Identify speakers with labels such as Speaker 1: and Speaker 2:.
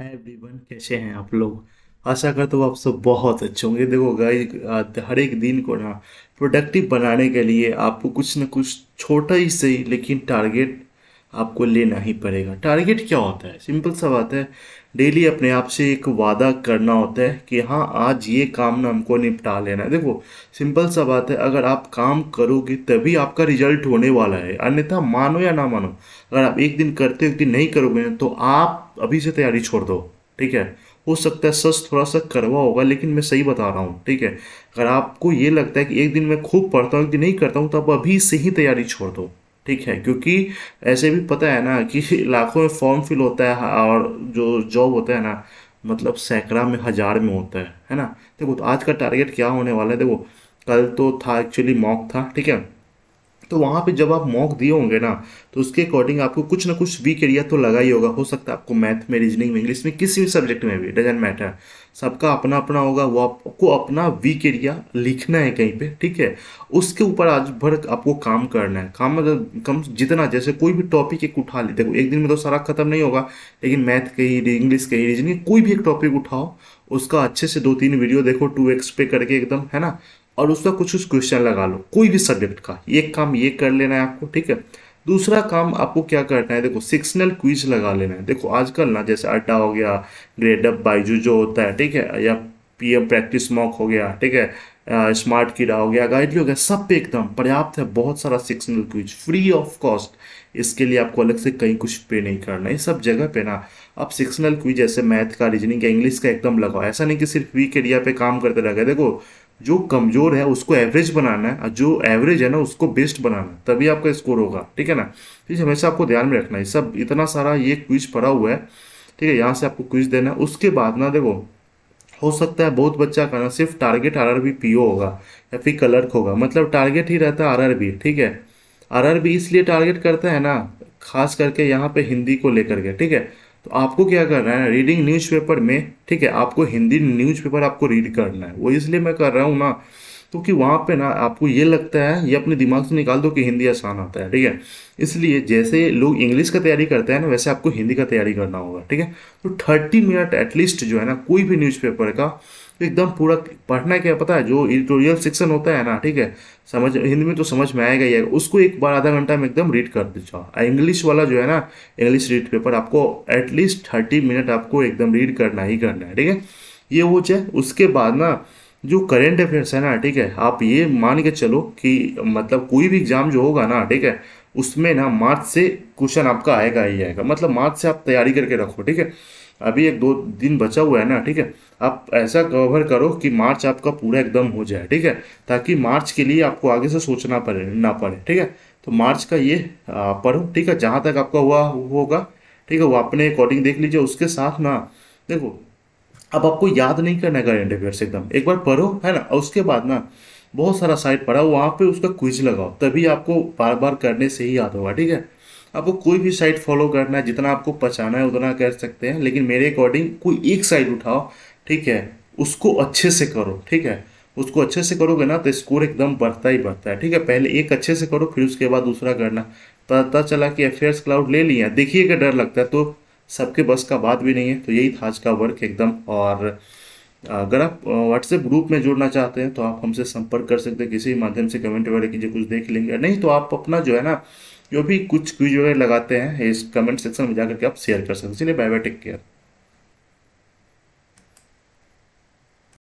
Speaker 1: है एवरीवन कैसे हैं आप लोग आशा करता हूँ आप सब बहुत अच्छे होंगे देखो गाइस हर एक दिन को ना प्रोडक्टिव बनाने के लिए आपको कुछ ना कुछ छोटा ही सही लेकिन टारगेट आपको लेना ही पड़ेगा टारगेट क्या होता है सिंपल सा बात है डेली अपने आप से एक वादा करना होता है कि हाँ आज ये काम ना हमको निपटा लेना है देखो सिंपल सा बात है अगर आप काम करोगे तभी आपका रिजल्ट होने वाला है अन्यथा मानो या ना मानो अगर आप एक दिन करते एक दिन नहीं करोगे ना तो आप अभी से तैयारी छोड़ दो ठीक है हो सकता है सच थोड़ा सा करवा होगा लेकिन मैं सही बता रहा हूँ ठीक है अगर आपको ये लगता है कि एक दिन मैं खूब पढ़ता हूँ एक दिन नहीं करता हूँ तो आप अभी से ही तैयारी छोड़ दो ठीक है क्योंकि ऐसे भी पता है ना कि लाखों में फॉर्म फिल होता है और जो जॉब होता है ना मतलब सैकड़ा में हज़ार में होता है है ना देखो तो आज का टारगेट क्या होने वाला है देखो कल तो था एक्चुअली मॉक था ठीक है तो वहाँ पे जब आप मॉक दिए होंगे ना तो उसके अकॉर्डिंग आपको कुछ ना कुछ वीक एरिया तो लगा ही होगा हो सकता है आपको मैथ में रीजनिंग में इंग्लिश में किसी भी सब्जेक्ट में भी डजेंट मैटर सबका अपना अपना होगा वो आपको अपना वीक एरिया लिखना है कहीं पे ठीक है उसके ऊपर आज भर आपको काम करना है काम मतलब कम जितना जैसे कोई भी टॉपिक एक उठा लेते देखो एक दिन में तो सारा खत्म नहीं होगा लेकिन मैथ कहीं इंग्लिश कहीं रीजनिंग कोई भी एक टॉपिक उठाओ उसका अच्छे से दो तीन वीडियो देखो टू एक्स पे करके एकदम है ना और उसका कुछ कुछ क्वेश्चन लगा लो कोई भी सब्जेक्ट का एक काम ये कर लेना है आपको ठीक है दूसरा काम आपको क्या करना है देखो सिक्सनल क्विज लगा लेना है देखो आजकल ना जैसे अड्डा हो गया ग्रेड अप बाइजू जो होता है ठीक है या पीएम प्रैक्टिस मॉक हो गया ठीक है स्मार्ट कीड़ा हो गया गाइडली हो गया सब पे एकदम पर्याप्त है बहुत सारा sectional quiz free of cost इसके लिए आपको अलग से कहीं कुछ पे नहीं करना है सब जगह पे ना आप सिक्सनल क्विज जैसे मैथ का रीजनिंग का इंग्लिश का एकदम लगाओ ऐसा नहीं कि सिर्फ वीक एरिया पे काम करते रह गए देखो जो कमजोर है उसको एवरेज बनाना है और जो एवरेज है ना उसको बेस्ट बनाना है तभी आपका स्कोर होगा ठीक है ना है तो हमेशा आपको ध्यान में रखना है सब इतना सारा ये क्विज पड़ा हुआ है ठीक है यहाँ से आपको क्विज देना है उसके बाद ना देखो हो सकता है बहुत बच्चा का ना सिर्फ target R R B P होगा या फिर कलर्क होगा मतलब टारगेट ही रहता है आर आर बी ठीक है आर आर बी इसलिए टारगेट करता है ना खास करके यहाँ पे हिंदी को लेकर के ठीक है तो आपको क्या करना है रीडिंग न्यूज़पेपर में ठीक है आपको हिंदी न्यूज़पेपर आपको रीड करना है वो इसलिए मैं कर रहा हूँ ना तो कि वहाँ पे ना आपको ये लगता है ये अपने दिमाग से निकाल दो कि हिंदी आसान आता है ठीक है इसलिए जैसे लोग इंग्लिश का तैयारी करते हैं ना वैसे आपको हिंदी का तैयारी करना होगा ठीक है तो थर्टी मिनट एटलीस्ट जो है ना कोई भी न्यूज़पेपर का एकदम पूरा पढ़ना क्या पता है जो एडिटोरियल सेक्शन होता है ना ठीक है समझ हिंदी में तो समझ में आएगा ही उसको एक बार आधा घंटा में एकदम रीड कर दीजिए इंग्लिश वाला जो है ना इंग्लिश रीड पेपर आपको एटलीस्ट थर्टी मिनट आपको एकदम रीड करना ही करना है ठीक है ये वो चाहे उसके बाद ना जो करेंट अफेयर्स है ना ठीक है आप ये मान के चलो कि मतलब कोई भी एग्जाम जो होगा ना ठीक है उसमें ना मार्च से क्वेश्चन आपका आएगा ही आएगा मतलब मार्च से आप तैयारी करके रखो ठीक है अभी एक दो दिन बचा हुआ है ना ठीक है आप ऐसा कवर करो कि मार्च आपका पूरा एकदम हो जाए ठीक है ताकि मार्च के लिए आपको आगे से सोचना पड़े ना पड़े ठीक है तो मार्च का ये पढ़ो ठीक है जहाँ तक आपका हुआ होगा ठीक है वो अपने अकॉर्डिंग देख लीजिए उसके साथ ना देखो अब आपको याद नहीं करना है करंट अफेयर्स एकदम एक बार पढ़ो है ना उसके बाद ना बहुत सारा साइट पढ़ा वहाँ पे उसका क्विज लगाओ तभी आपको बार बार करने से ही याद होगा ठीक है आपको कोई भी साइड फॉलो करना है जितना आपको पचाना है उतना कर सकते हैं लेकिन मेरे अकॉर्डिंग कोई एक साइड उठाओ ठीक है उसको अच्छे से करो ठीक है उसको अच्छे से करोगे ना तो स्कोर एकदम बढ़ता ही बढ़ता है ठीक है पहले एक अच्छे से करो फिर उसके बाद दूसरा करना पता चला कि अफेयर्स क्लाउड ले लिया देखिए का डर लगता है तो सबके बस का बात भी नहीं है तो यही था आज का वर्क एकदम और अगर आप व्हाट्सएप ग्रुप में जुड़ना चाहते हैं तो आप हमसे संपर्क कर सकते हैं किसी माध्यम से कमेंट वगैरह कीजिए कुछ देख लेंगे नहीं तो आप अपना जो है ना जो भी कुछ क्यूज वगैरह लगाते हैं इस कमेंट सेक्शन में जाकर के आप शेयर कर सकते हैं इसलिए बाय बाय टेक केयर